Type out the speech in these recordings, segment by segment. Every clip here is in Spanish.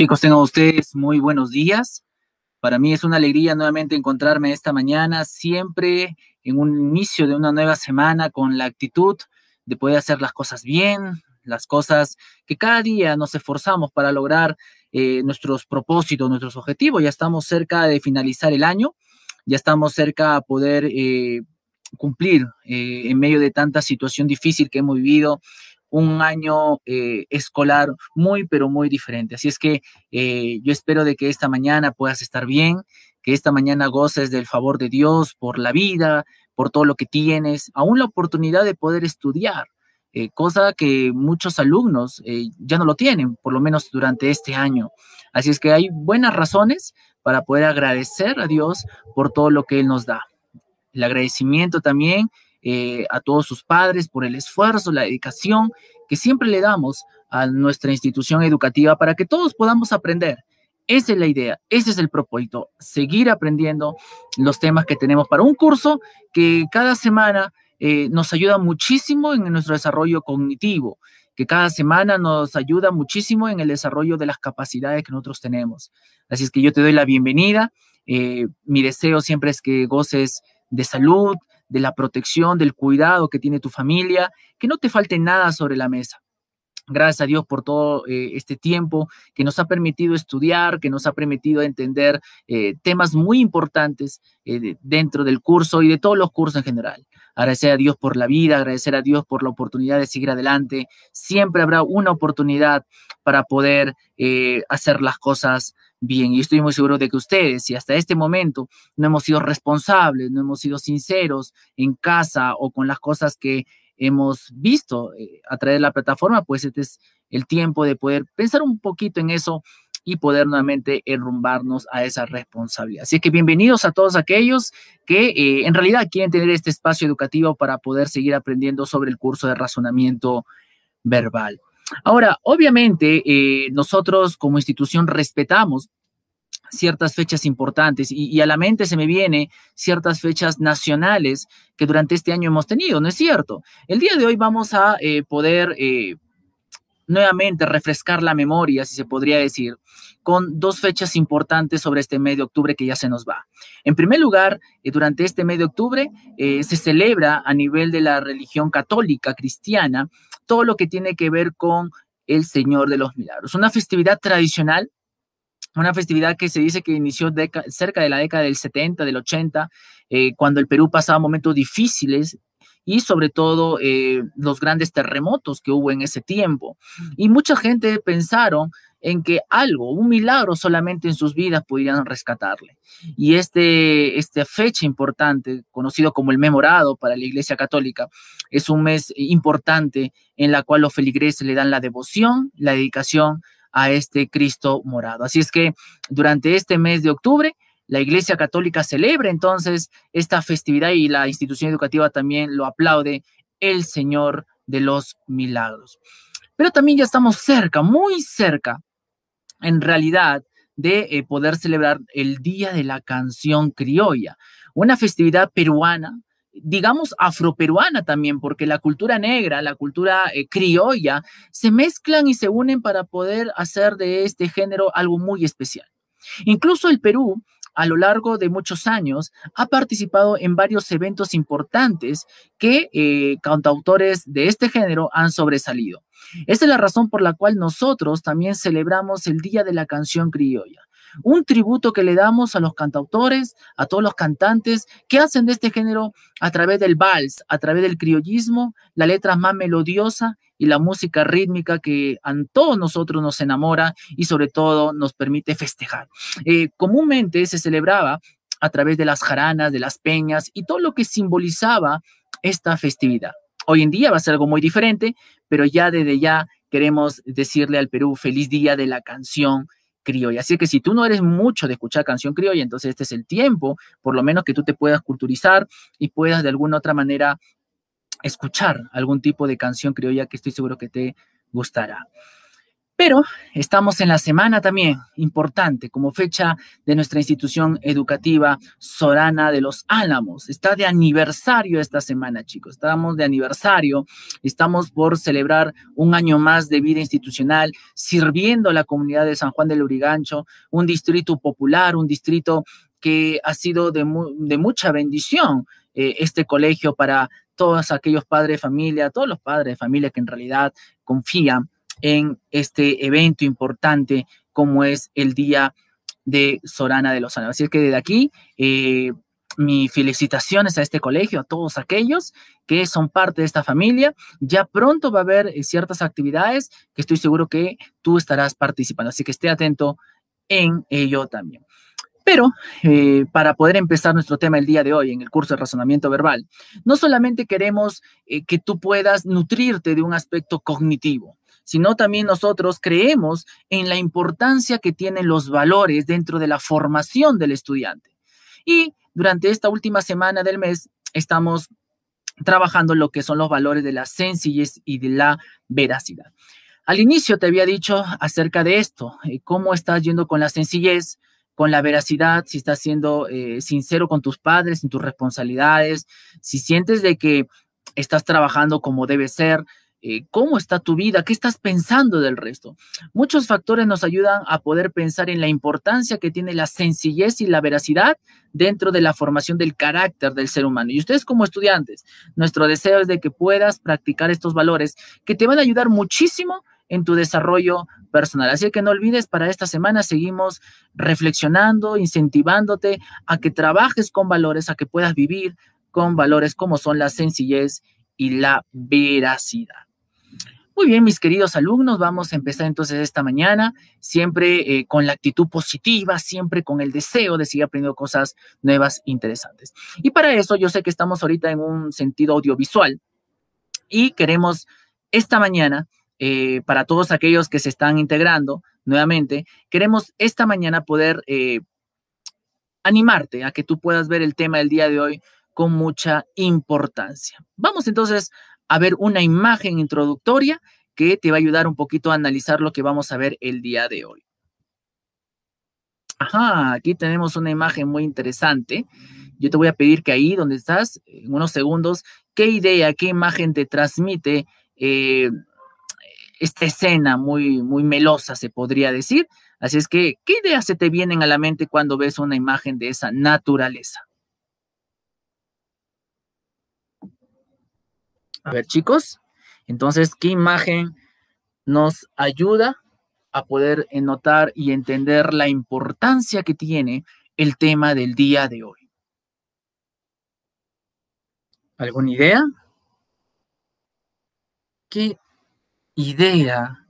Chicos, a ustedes muy buenos días. Para mí es una alegría nuevamente encontrarme esta mañana, siempre en un inicio de una nueva semana con la actitud de poder hacer las cosas bien, las cosas que cada día nos esforzamos para lograr eh, nuestros propósitos, nuestros objetivos. Ya estamos cerca de finalizar el año, ya estamos cerca a poder eh, cumplir eh, en medio de tanta situación difícil que hemos vivido un año eh, escolar muy, pero muy diferente. Así es que eh, yo espero de que esta mañana puedas estar bien, que esta mañana goces del favor de Dios por la vida, por todo lo que tienes, aún la oportunidad de poder estudiar. Eh, cosa que muchos alumnos ya no lo tienen, por lo menos durante este año. Así es que hay buenas razones para poder agradecer a Dios por todo lo que Él nos da. El agradecimiento también eh, a todos sus padres por el esfuerzo, la dedicación que siempre le damos a nuestra institución educativa para que todos podamos aprender. Esa es la idea, ese es el propósito, seguir aprendiendo los temas que tenemos para un curso que cada semana eh, nos ayuda muchísimo en nuestro desarrollo cognitivo, que cada semana nos ayuda muchísimo en el desarrollo de las capacidades que nosotros tenemos. Así es que yo te doy la bienvenida. Eh, mi deseo siempre es que goces de salud, de la protección, del cuidado que tiene tu familia, que no te falte nada sobre la mesa. Gracias a Dios por todo eh, este tiempo que nos ha permitido estudiar, que nos ha permitido entender eh, temas muy importantes eh, dentro del curso y de todos los cursos en general. Agradecer a Dios por la vida, agradecer a Dios por la oportunidad de seguir adelante. Siempre habrá una oportunidad para poder eh, hacer las cosas bien. Y estoy muy seguro de que ustedes, si hasta este momento no hemos sido responsables, no hemos sido sinceros en casa o con las cosas que hemos visto eh, a través de la plataforma, pues este es el tiempo de poder pensar un poquito en eso y poder nuevamente enrumbarnos a esa responsabilidad. Así que bienvenidos a todos aquellos que eh, en realidad quieren tener este espacio educativo para poder seguir aprendiendo sobre el curso de razonamiento verbal. Ahora, obviamente, eh, nosotros como institución respetamos ciertas fechas importantes y, a la mente se me viene ciertas fechas nacionales que durante este año hemos tenido, ¿no es cierto? El día de hoy vamos a eh, poder nuevamente refrescar la memoria, si se podría decir, con dos fechas importantes sobre este mes de octubre que ya se nos va. En primer lugar, eh, durante este mes de octubre eh, se celebra a nivel de la religión católica cristiana todo lo que tiene que ver con el Señor de los Milagros, una festividad tradicional. Una festividad que se dice que inició cerca de la década del 70, del 80, eh, cuando el Perú pasaba momentos difíciles y sobre todo eh, los grandes terremotos que hubo en ese tiempo. Y mucha gente pensaron en que algo, un milagro solamente en sus vidas pudieran rescatarle. Y este, esta fecha importante, conocido como el memorado para la Iglesia Católica, es un mes importante en la cual los feligreses le dan la devoción, la dedicación a este Cristo morado. Así es que durante este mes de octubre la Iglesia Católica celebra entonces esta festividad y la institución educativa también lo aplaude, el Señor de los Milagros. Pero también ya estamos cerca, muy cerca, en realidad, de eh, poder celebrar el Día de la Canción Criolla, una festividad peruana digamos, afroperuana también, porque la cultura negra, la cultura eh, criolla, se mezclan y se unen para poder hacer de este género algo muy especial. Incluso el Perú a lo largo de muchos años ha participado en varios eventos importantes que eh, cantautores de este género han sobresalido. Esa es la razón por la cual nosotros también celebramos el Día de la Canción Criolla un tributo que le damos a los cantautores, a todos los cantantes que hacen de este género a través del vals, a través del criollismo, la letra más melodiosa y la música rítmica que a todos nosotros nos enamora y sobre todo nos permite festejar. Eh, comúnmente se celebraba a través de las jaranas, de las peñas y todo lo que simbolizaba esta festividad. Hoy en día va a ser algo muy diferente, pero ya desde ya queremos decirle al Perú feliz día de la canción criolla. Así que si tú no eres mucho de escuchar canción criolla, entonces este es el tiempo, por lo menos que tú te puedas culturizar y puedas de alguna otra manera escuchar algún tipo de canción criolla que estoy seguro que te gustará. Pero estamos en la semana también importante como fecha de nuestra institución educativa Sorana de los Álamos. Está de aniversario esta semana, chicos. Estamos de aniversario. Estamos por celebrar un año más de vida institucional, sirviendo a la comunidad de San Juan del Urigancho, un distrito popular, un distrito que ha sido de, mucha bendición eh, este colegio para todos aquellos padres de familia, todos los padres de familia que en realidad confían en este evento importante como es el Día de Sorana de los Ángeles. Así que desde aquí, eh, mis felicitaciones a este colegio, a todos aquellos que son parte de esta familia. Ya pronto va a haber eh, ciertas actividades que estoy seguro que tú estarás participando, así que esté atento en ello también. Pero eh, para poder empezar nuestro tema el día de hoy en el curso de razonamiento verbal, no solamente queremos eh, que tú puedas nutrirte de un aspecto cognitivo, sino también nosotros creemos en la importancia que tienen los valores dentro de la formación del estudiante. Y durante esta última semana del mes estamos trabajando lo que son los valores de la sencillez y de la veracidad. Al inicio te había dicho acerca de esto, eh, cómo estás yendo con la sencillez, con la veracidad, si estás siendo eh, sincero con tus padres, en tus responsabilidades, si sientes de que estás trabajando como debe ser, eh, cómo está tu vida, qué estás pensando del resto. Muchos factores nos ayudan a poder pensar en la importancia que tiene la sencillez y la veracidad dentro de la formación del carácter del ser humano. Y ustedes como estudiantes, nuestro deseo es de que puedas practicar estos valores que te van a ayudar muchísimo en tu desarrollo personal. Así que no olvides, para esta semana seguimos reflexionando, incentivándote a que trabajes con valores, a que puedas vivir con valores como son la sencillez y la veracidad. Muy bien, mis queridos alumnos, vamos a empezar entonces esta mañana, siempre eh, con la actitud positiva, siempre con el deseo de seguir aprendiendo cosas nuevas, interesantes. Y para eso yo sé que estamos ahorita en un sentido audiovisual y queremos esta mañana, eh, para todos aquellos que se están integrando nuevamente, queremos esta mañana poder eh, animarte a que tú puedas ver el tema del día de hoy con mucha importancia. Vamos entonces a ver una imagen introductoria que te va a ayudar un poquito a analizar lo que vamos a ver el día de hoy. Ajá, aquí tenemos una imagen muy interesante. Yo te voy a pedir que ahí donde estás, en unos segundos, qué idea, qué imagen te transmite eh, esta escena muy, muy melosa, se podría decir. Así es que, ¿qué ideas se te vienen a la mente cuando ves una imagen de esa naturaleza? A ver, chicos, entonces, ¿qué imagen nos ayuda a poder notar y entender la importancia que tiene el tema del día de hoy? ¿Alguna idea? ¿Qué idea,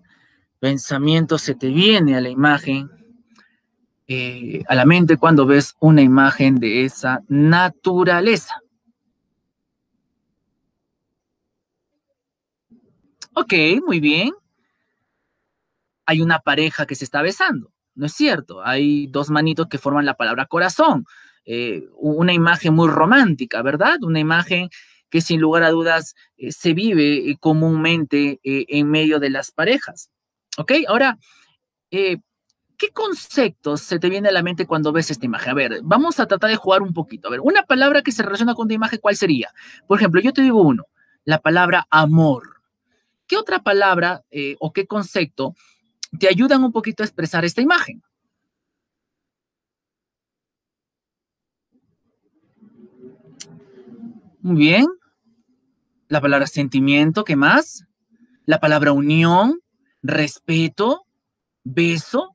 pensamiento se te viene a la imagen, eh, a la mente cuando ves una imagen de esa naturaleza? Ok, muy bien. Hay una pareja que se está besando, ¿no es cierto? Hay dos manitos que forman la palabra corazón. Eh, una imagen muy romántica, ¿verdad? Una imagen que sin lugar a dudas eh, se vive eh, comúnmente en medio de las parejas. ¿Ok? Ahora, ¿qué conceptos se te viene a la mente cuando ves esta imagen? A ver, vamos a tratar de jugar un poquito. A ver, una palabra que se relaciona con tu imagen, ¿cuál sería? Por ejemplo, yo te digo uno, la palabra amor. ¿Qué otra palabra eh, o qué concepto te ayudan un poquito a expresar esta imagen? Muy bien. La palabra sentimiento, ¿qué más? La palabra unión, respeto, beso,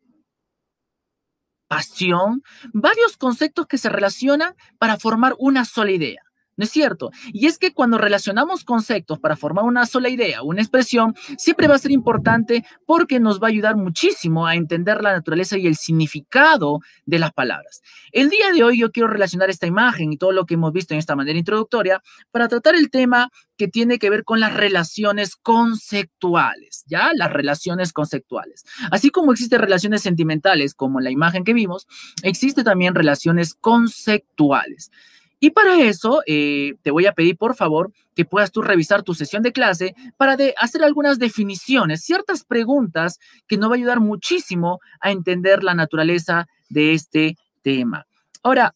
pasión, varios conceptos que se relacionan para formar una sola idea. ¿No es cierto? Y es que cuando relacionamos conceptos para formar una sola idea, una expresión, siempre va a ser importante porque nos va a ayudar muchísimo a entender la naturaleza y el significado de las palabras. El día de hoy yo quiero relacionar esta imagen y todo lo que hemos visto en esta manera introductoria para tratar el tema que tiene que ver con las relaciones conceptuales, ¿ya? Las relaciones conceptuales. Así como existen relaciones sentimentales, como la imagen que vimos, existe también relaciones conceptuales. Y para eso eh, te voy a pedir, por favor, que puedas tú revisar tu sesión de clase para de hacer algunas definiciones, ciertas preguntas que nos va a ayudar muchísimo a entender la naturaleza de este tema. Ahora,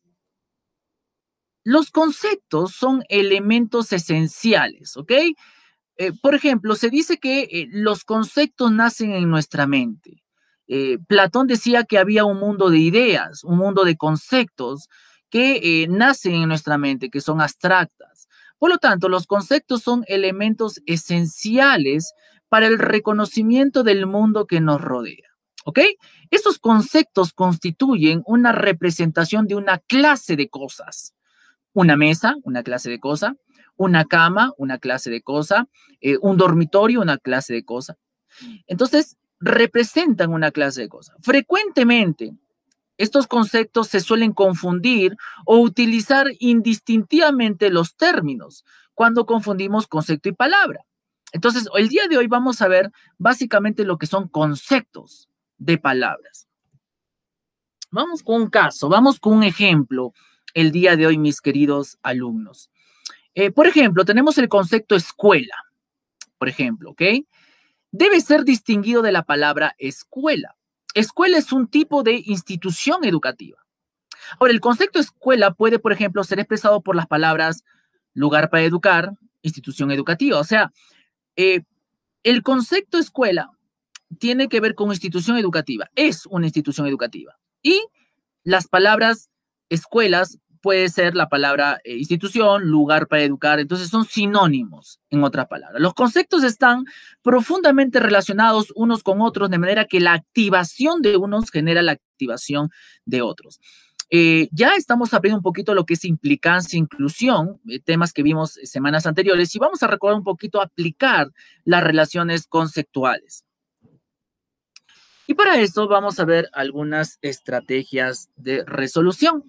los conceptos son elementos esenciales, ¿ok? Eh, por ejemplo, se dice que eh, los conceptos nacen en nuestra mente. Platón decía que había un mundo de ideas, un mundo de conceptos, que eh, nacen en nuestra mente, que son abstractas. Por lo tanto, los conceptos son elementos esenciales para el reconocimiento del mundo que nos rodea. ¿Ok? Esos conceptos constituyen una representación de una clase de cosas. Una mesa, una clase de cosa. Una cama, una clase de cosa. Eh, un dormitorio, una clase de cosa. Entonces, representan una clase de cosas. Frecuentemente, estos conceptos se suelen confundir o utilizar indistintivamente los términos cuando confundimos concepto y palabra. Entonces, el día de hoy vamos a ver básicamente lo que son conceptos de palabras. Vamos con un caso, vamos con un ejemplo el día de hoy, mis queridos alumnos. Eh, por ejemplo, tenemos el concepto escuela, por ejemplo, ¿ok? Debe ser distinguido de la palabra escuela. Escuela es un tipo de institución educativa. Ahora, el concepto escuela puede, por ejemplo, ser expresado por las palabras lugar para educar, institución educativa. O sea, eh, el concepto escuela tiene que ver con institución educativa, es una institución educativa. Y las palabras escuelas puede ser la palabra eh, institución, lugar para educar, entonces son sinónimos, en otras palabras. Los conceptos están profundamente relacionados unos con otros, de manera que la activación de unos genera la activación de otros. Eh, ya estamos abriendo un poquito lo que es implicancia e inclusión, eh, temas que vimos semanas anteriores, y vamos a recordar un poquito aplicar las relaciones conceptuales. Y para eso vamos a ver algunas estrategias de resolución.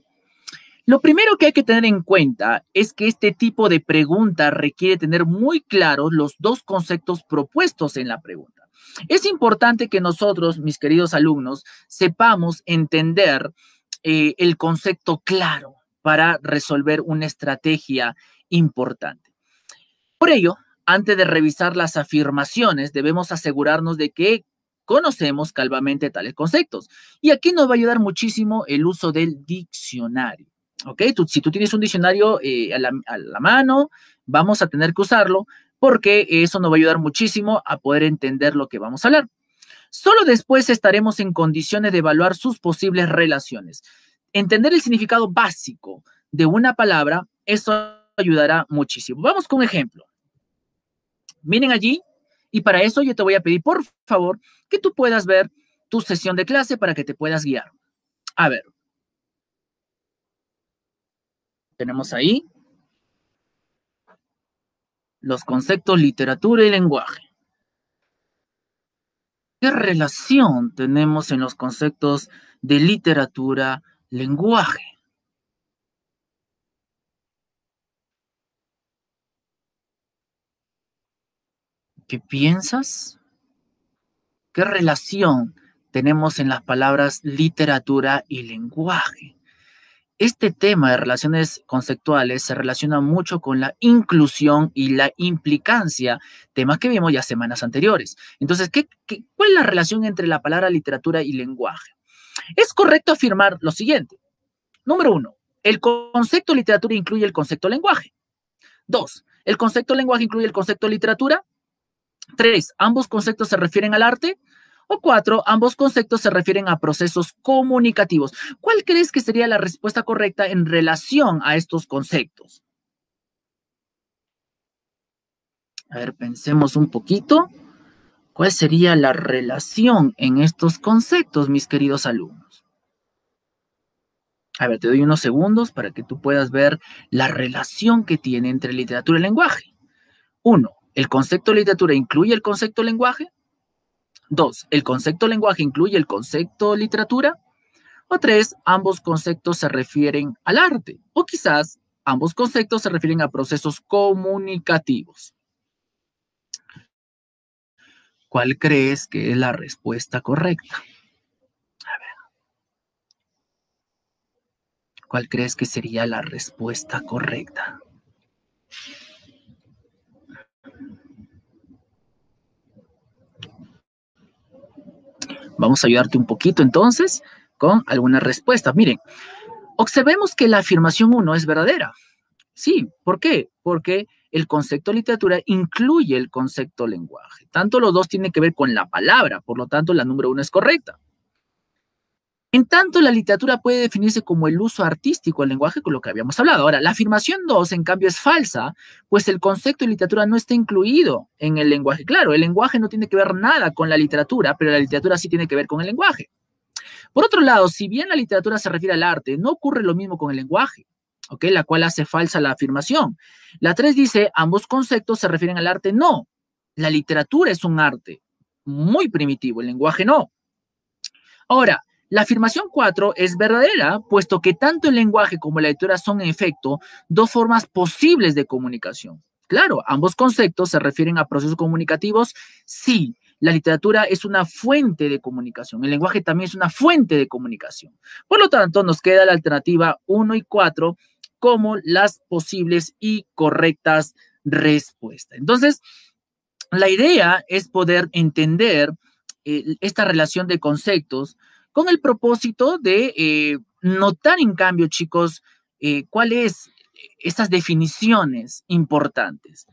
Lo primero que hay que tener en cuenta es que este tipo de pregunta requiere tener muy claros los dos conceptos propuestos en la pregunta. Es importante que nosotros, mis queridos alumnos, sepamos entender eh, el concepto claro para resolver una estrategia importante. Por ello, antes de revisar las afirmaciones, debemos asegurarnos de que conocemos calvamente tales conceptos. Y aquí nos va a ayudar muchísimo el uso del diccionario si tú tienes un diccionario eh, a, la, a, la, mano, vamos a tener que usarlo porque eso nos va a ayudar muchísimo a poder entender lo que vamos a hablar. Solo después estaremos en condiciones de evaluar sus posibles relaciones. Entender el significado básico de una palabra, eso ayudará muchísimo. Vamos con un ejemplo. Miren allí, y para eso yo te voy a pedir, por favor, que tú puedas ver tu sesión de clase para que te puedas guiar. A ver, tenemos ahí los conceptos literatura y lenguaje. ¿Qué relación tenemos en los conceptos de literatura, lenguaje? ¿Qué piensas? ¿Qué relación tenemos en las palabras literatura y lenguaje? Este tema de relaciones conceptuales se relaciona mucho con la inclusión y la implicancia, temas que vimos ya semanas anteriores. Entonces, cuál es la relación entre la palabra literatura y lenguaje? Es correcto afirmar lo siguiente. Número uno, el concepto literatura incluye el concepto lenguaje. Dos, el concepto lenguaje incluye el concepto literatura. Tres, ambos conceptos se refieren al arte. O cuatro, ambos conceptos se refieren a procesos comunicativos. ¿Cuál crees que sería la respuesta correcta en relación a estos conceptos? A ver, pensemos un poquito. ¿Cuál sería la relación en estos conceptos, mis queridos alumnos? A ver, te doy unos segundos para que tú puedas ver la relación que tiene entre literatura y lenguaje. Uno, ¿el concepto literatura incluye el concepto lenguaje? Dos, ¿el concepto lenguaje incluye el concepto literatura? O tres, ambos conceptos se refieren al arte. O quizás ambos conceptos se refieren a procesos comunicativos. ¿Cuál crees que es la respuesta correcta? A ver. ¿Cuál crees que sería la respuesta correcta? Vamos a ayudarte un poquito entonces con algunas respuestas. Miren, observemos que la afirmación 1 es verdadera. Sí, ¿por qué? Porque el concepto literatura incluye el concepto lenguaje. Tanto los dos tienen que ver con la palabra, por lo tanto la número uno es correcta. En tanto, la literatura puede definirse como el uso artístico del lenguaje, con lo que habíamos hablado. Ahora, la afirmación 2, en cambio, es falsa, pues el concepto de literatura no está incluido en el lenguaje. Claro, el lenguaje no tiene que ver nada con la literatura, pero la literatura sí tiene que ver con el lenguaje. Por otro lado, si bien la literatura se refiere al arte, no ocurre lo mismo con el lenguaje, ¿ok? La cual hace falsa la afirmación. La 3 dice, ambos conceptos se refieren al arte. No, la literatura es un arte muy primitivo, el lenguaje no. Ahora, la afirmación 4 es verdadera, puesto que tanto el lenguaje como la lectura son en efecto dos formas posibles de comunicación. Claro, ambos conceptos se refieren a procesos comunicativos. Sí, la literatura es una fuente de comunicación, el lenguaje también es una fuente de comunicación. Por lo tanto, nos queda la alternativa 1 y 4 como las posibles y correctas respuestas. Entonces, la idea es poder entender eh, esta relación de conceptos con el propósito de eh, notar en cambio, chicos, cuáles eh, cuáles estas definiciones importantes.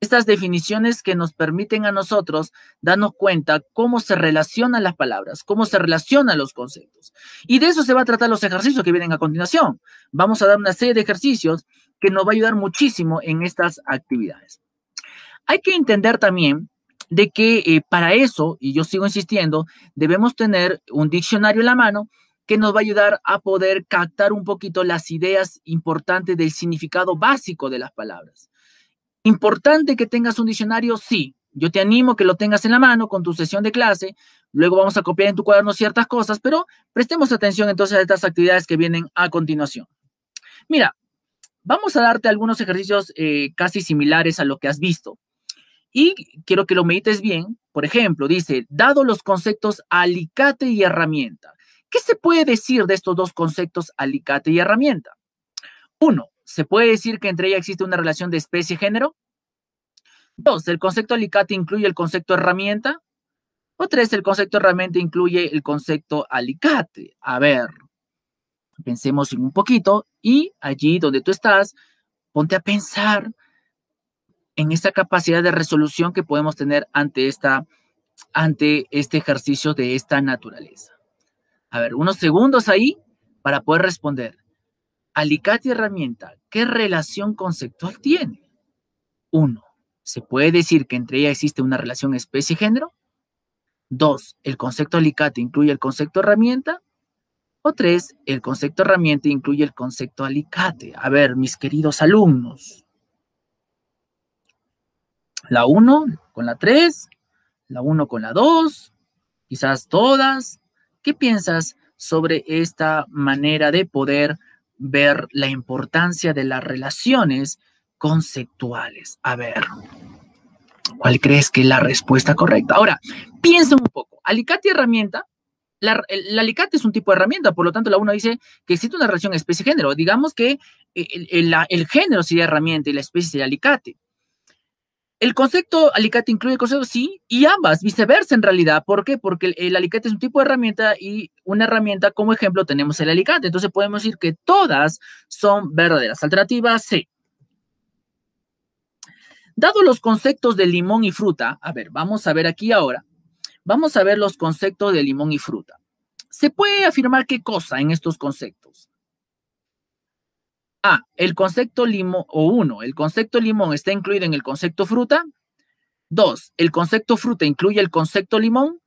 Estas definiciones que nos permiten a nosotros darnos cuenta cómo se relacionan las palabras, cómo se relacionan los conceptos. Y de eso se va a tratar los ejercicios que vienen a continuación. Vamos a dar una serie de ejercicios que nos va a ayudar muchísimo en estas actividades. Hay que entender también de que eh, para eso, y yo sigo insistiendo, debemos tener un diccionario en la mano que nos va a ayudar a poder captar un poquito las ideas importantes del significado básico de las palabras. Importante que tengas un diccionario, sí. Yo te animo que lo tengas en la mano con tu sesión de clase. Luego vamos a copiar en tu cuaderno ciertas cosas, pero prestemos atención entonces a estas actividades que vienen a continuación. Mira, vamos a darte algunos ejercicios eh, casi similares a lo que has visto. Y quiero que lo medites bien. Por ejemplo, dice, dado los conceptos alicate y herramienta, ¿qué se puede decir de estos dos conceptos alicate y herramienta? Uno, ¿se puede decir que entre ella existe una relación de especie-género? y Dos, ¿el concepto alicate incluye el concepto herramienta? O tres, ¿el concepto herramienta incluye el concepto alicate? A ver, pensemos un poquito y allí donde tú estás, ponte a pensar en esa capacidad de resolución que podemos tener ante, esta, ante este ejercicio de esta naturaleza. A ver, unos segundos ahí para poder responder. Alicate y herramienta, ¿qué relación conceptual tiene? Uno, ¿se puede decir que entre ella existe una relación especie-género? Dos, ¿el concepto alicate incluye el concepto herramienta? O tres, ¿el concepto herramienta incluye el concepto alicate? A ver, mis queridos alumnos, la 1 con la 3, la 1 con la 2, quizás todas. ¿Qué piensas sobre esta manera de poder ver la importancia de las relaciones conceptuales? A ver, ¿cuál crees que es la respuesta correcta? Ahora, piensa un poco. Alicate y herramienta la, alicate es un tipo de herramienta, por lo tanto la 1 dice que existe una relación especie-género. Digamos que eh, el, el, género sería herramienta y la especie sería alicate. El concepto alicate incluye conceptos, sí, y ambas, viceversa en realidad. ¿Por qué? Porque el, alicate es un tipo de herramienta y una herramienta como ejemplo tenemos el alicate. Entonces podemos decir que todas son verdaderas. alternativas, sí. Dado los conceptos de limón y fruta, a ver, vamos a ver aquí ahora, vamos a ver los conceptos de limón y fruta. ¿Se puede afirmar qué cosa en estos conceptos? A, el concepto limón, o uno, el concepto limón está incluido en el concepto fruta. Dos, el concepto fruta incluye el concepto limón.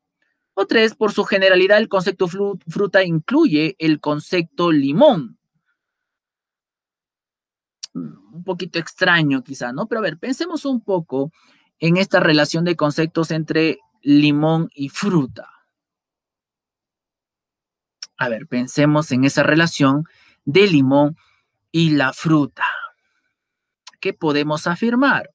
O tres, por su generalidad, el concepto fruta incluye el concepto limón. Mm, un poquito extraño quizá, ¿no? Pero a ver, pensemos un poco en esta relación de conceptos entre limón y fruta. A ver, pensemos en esa relación de limón y la fruta. ¿Qué podemos afirmar?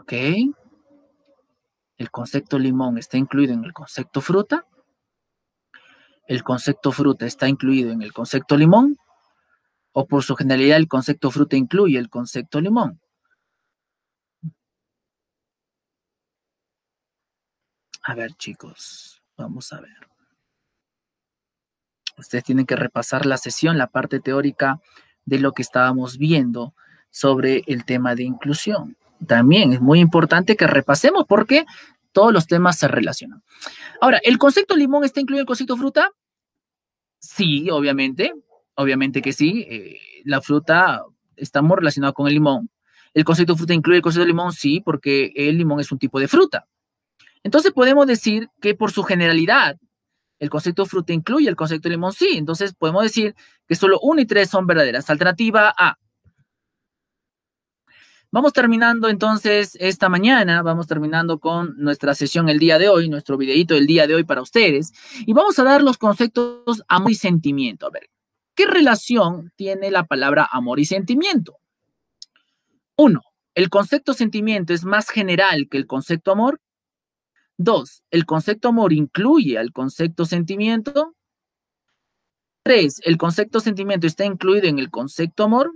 ¿Ok? El concepto limón está incluido en el concepto fruta. El concepto fruta está incluido en el concepto limón o por su generalidad el concepto fruta incluye el concepto limón. A ver, chicos, vamos a ver. Ustedes tienen que repasar la sesión, la parte teórica de lo que estábamos viendo sobre el tema de inclusión. También es muy importante que repasemos porque todos los temas se relacionan. Ahora, ¿el concepto limón está incluido en el concepto fruta? Sí, obviamente, Obviamente que sí, eh, la fruta está muy relacionada con el limón. ¿El concepto de fruta incluye el concepto de limón? Sí, porque el limón es un tipo de fruta. Entonces podemos decir que por su generalidad, el concepto de fruta incluye el concepto de limón, sí. Entonces podemos decir que solo uno y tres son verdaderas. Alternativa A. Vamos terminando entonces esta mañana, vamos terminando con nuestra sesión el día de hoy, nuestro videíto el día de hoy para ustedes, y vamos a dar los conceptos a muy sentimiento. A ver, ¿Qué relación tiene la palabra amor y sentimiento? Uno, ¿el concepto sentimiento es más general que el concepto amor? Dos, ¿el concepto amor incluye al concepto sentimiento? Tres, ¿el concepto sentimiento está incluido en el concepto amor?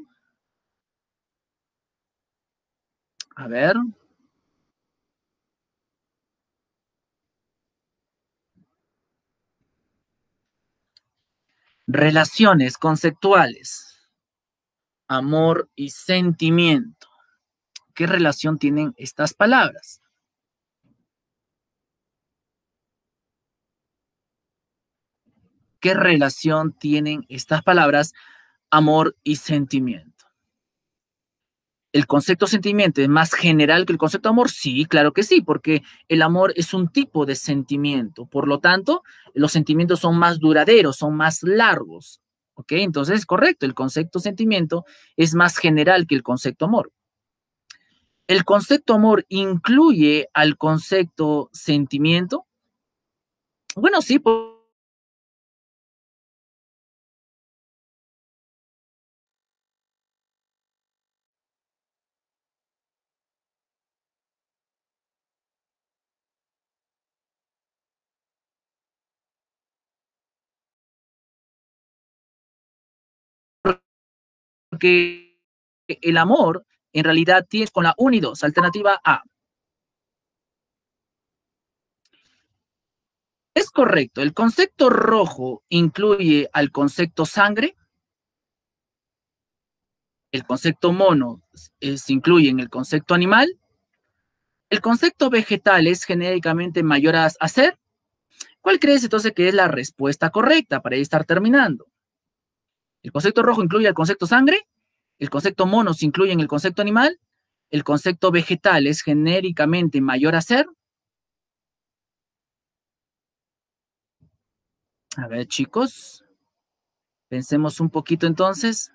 A ver, Relaciones conceptuales, amor y sentimiento. ¿Qué relación tienen estas palabras? ¿Qué relación tienen estas palabras, amor y sentimiento? ¿El concepto sentimiento es más general que el concepto amor? Sí, claro que sí, porque el amor es un tipo de sentimiento. Por lo tanto, los sentimientos son más duraderos, son más largos. ¿Ok? Entonces, correcto, el concepto sentimiento es más general que el concepto amor. ¿El concepto amor incluye al concepto sentimiento? Bueno, sí, por que el amor en realidad tiene con la 1 y 2, alternativa A. Es correcto, el concepto rojo incluye al concepto sangre, el concepto mono eh, se incluye en el concepto animal, el concepto vegetal es genéricamente mayor a, a ser. ¿Cuál crees entonces que es la respuesta correcta para estar terminando? El concepto rojo incluye el concepto sangre, el concepto monos incluye en el concepto animal, el concepto vegetal es genéricamente mayor a ser. A ver, chicos, pensemos un poquito entonces.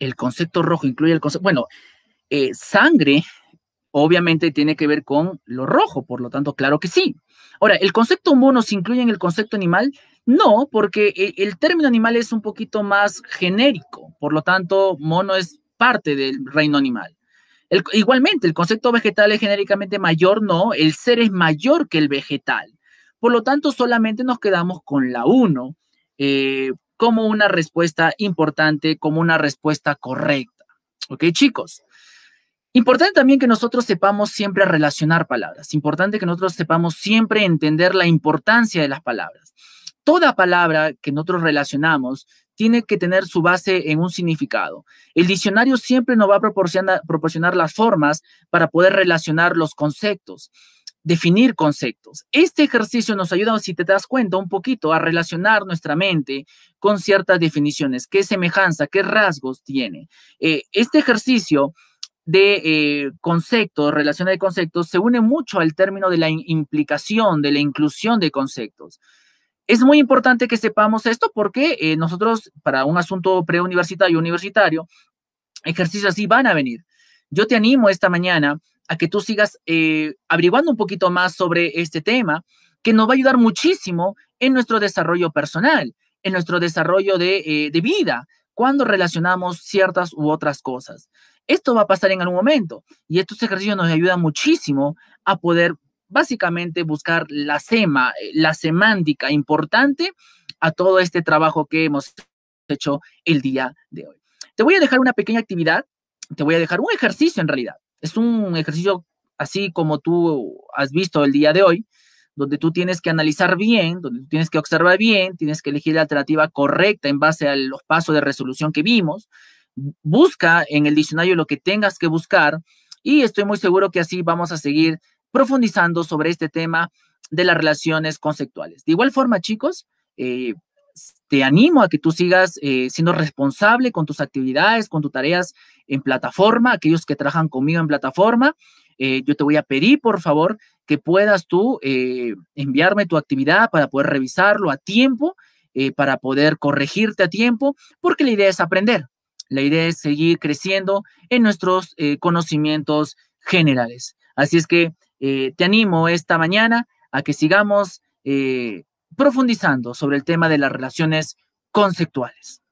El concepto rojo incluye el concepto, bueno, eh, sangre obviamente tiene que ver con lo rojo, por lo tanto, claro que sí. Ahora, ¿el concepto mono se incluye en el concepto animal? No, porque eh, el término animal es un poquito más genérico, por lo tanto, mono es parte del reino animal. igualmente, el concepto vegetal es genéricamente mayor, no, el ser es mayor que el vegetal. Por lo tanto, solamente nos quedamos con la 1 eh, como una respuesta importante, como una respuesta correcta. ¿Ok, chicos? Importante también que nosotros sepamos siempre relacionar palabras, importante que nosotros sepamos siempre entender la importancia de las palabras. Toda palabra que nosotros relacionamos tiene que tener su base en un significado. El diccionario siempre nos va a proporcionar, las formas para poder relacionar los conceptos, definir conceptos. Este ejercicio nos ayuda, si te das cuenta, un poquito a relacionar nuestra mente con ciertas definiciones, qué semejanza, qué rasgos tiene. Eh, este ejercicio de eh, conceptos, relaciones de conceptos, se une mucho al término de la implicación, de la inclusión de conceptos. Es muy importante que sepamos esto porque eh, nosotros, para un asunto preuniversitario, universitario, ejercicios así van a venir. Yo te animo esta mañana a que tú sigas eh, averiguando un poquito más sobre este tema, que nos va a ayudar muchísimo en nuestro desarrollo personal, en nuestro desarrollo de, de vida, cuando relacionamos ciertas u otras cosas. Esto va a pasar en algún momento y estos ejercicios nos ayudan muchísimo a poder básicamente buscar la sema, eh, la semántica importante a todo este trabajo que hemos hecho el día de hoy. Te voy a dejar una pequeña actividad, te voy a dejar un ejercicio en realidad. Es un ejercicio así como tú has visto el día de hoy, donde tú tienes que analizar bien, donde tú tienes que observar bien, tienes que elegir la alternativa correcta en base a los pasos de resolución que vimos, busca en el diccionario lo que tengas que buscar y estoy muy seguro que así vamos a seguir profundizando sobre este tema de las relaciones conceptuales. De igual forma, chicos, eh, te animo a que tú sigas eh, siendo responsable con tus actividades, con tus tareas en plataforma, aquellos que trabajan conmigo en plataforma. Eh, yo te voy a pedir, por favor, que puedas tú enviarme tu actividad para poder revisarlo a tiempo, para poder corregirte a tiempo, porque la idea es aprender. La idea es seguir creciendo en nuestros eh, conocimientos generales. Así es que eh, te animo esta mañana a que sigamos eh, profundizando sobre el tema de las relaciones conceptuales.